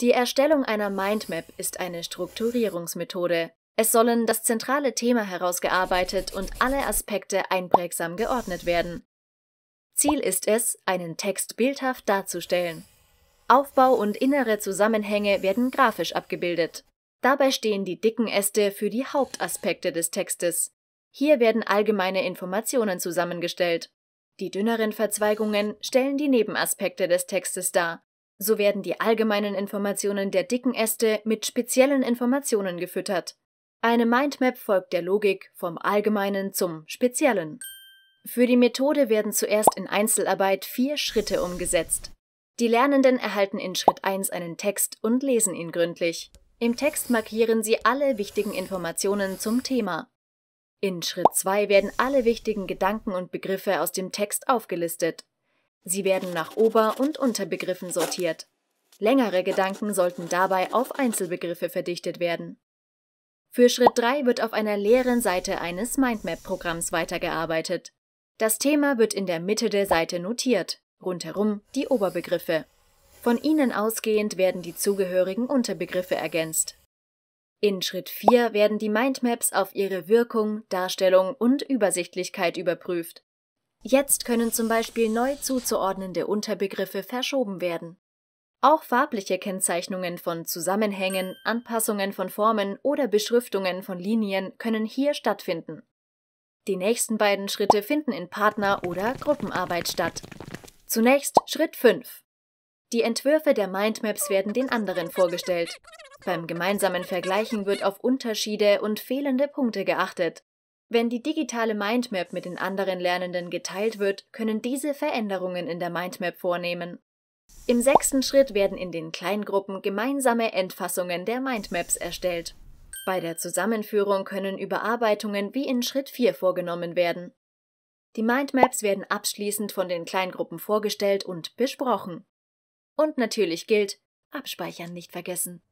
Die Erstellung einer Mindmap ist eine Strukturierungsmethode. Es sollen das zentrale Thema herausgearbeitet und alle Aspekte einprägsam geordnet werden. Ziel ist es, einen Text bildhaft darzustellen. Aufbau und innere Zusammenhänge werden grafisch abgebildet. Dabei stehen die dicken Äste für die Hauptaspekte des Textes. Hier werden allgemeine Informationen zusammengestellt. Die dünneren Verzweigungen stellen die Nebenaspekte des Textes dar. So werden die allgemeinen Informationen der dicken Äste mit speziellen Informationen gefüttert. Eine Mindmap folgt der Logik vom Allgemeinen zum Speziellen. Für die Methode werden zuerst in Einzelarbeit vier Schritte umgesetzt. Die Lernenden erhalten in Schritt 1 einen Text und lesen ihn gründlich. Im Text markieren sie alle wichtigen Informationen zum Thema. In Schritt 2 werden alle wichtigen Gedanken und Begriffe aus dem Text aufgelistet. Sie werden nach Ober- und Unterbegriffen sortiert. Längere Gedanken sollten dabei auf Einzelbegriffe verdichtet werden. Für Schritt 3 wird auf einer leeren Seite eines Mindmap-Programms weitergearbeitet. Das Thema wird in der Mitte der Seite notiert, rundherum die Oberbegriffe. Von ihnen ausgehend werden die zugehörigen Unterbegriffe ergänzt. In Schritt 4 werden die Mindmaps auf ihre Wirkung, Darstellung und Übersichtlichkeit überprüft. Jetzt können zum Beispiel neu zuzuordnende Unterbegriffe verschoben werden. Auch farbliche Kennzeichnungen von Zusammenhängen, Anpassungen von Formen oder Beschriftungen von Linien können hier stattfinden. Die nächsten beiden Schritte finden in Partner- oder Gruppenarbeit statt. Zunächst Schritt 5. Die Entwürfe der Mindmaps werden den anderen vorgestellt. Beim gemeinsamen Vergleichen wird auf Unterschiede und fehlende Punkte geachtet. Wenn die digitale Mindmap mit den anderen Lernenden geteilt wird, können diese Veränderungen in der Mindmap vornehmen. Im sechsten Schritt werden in den Kleingruppen gemeinsame Endfassungen der Mindmaps erstellt. Bei der Zusammenführung können Überarbeitungen wie in Schritt 4 vorgenommen werden. Die Mindmaps werden abschließend von den Kleingruppen vorgestellt und besprochen. Und natürlich gilt, abspeichern nicht vergessen.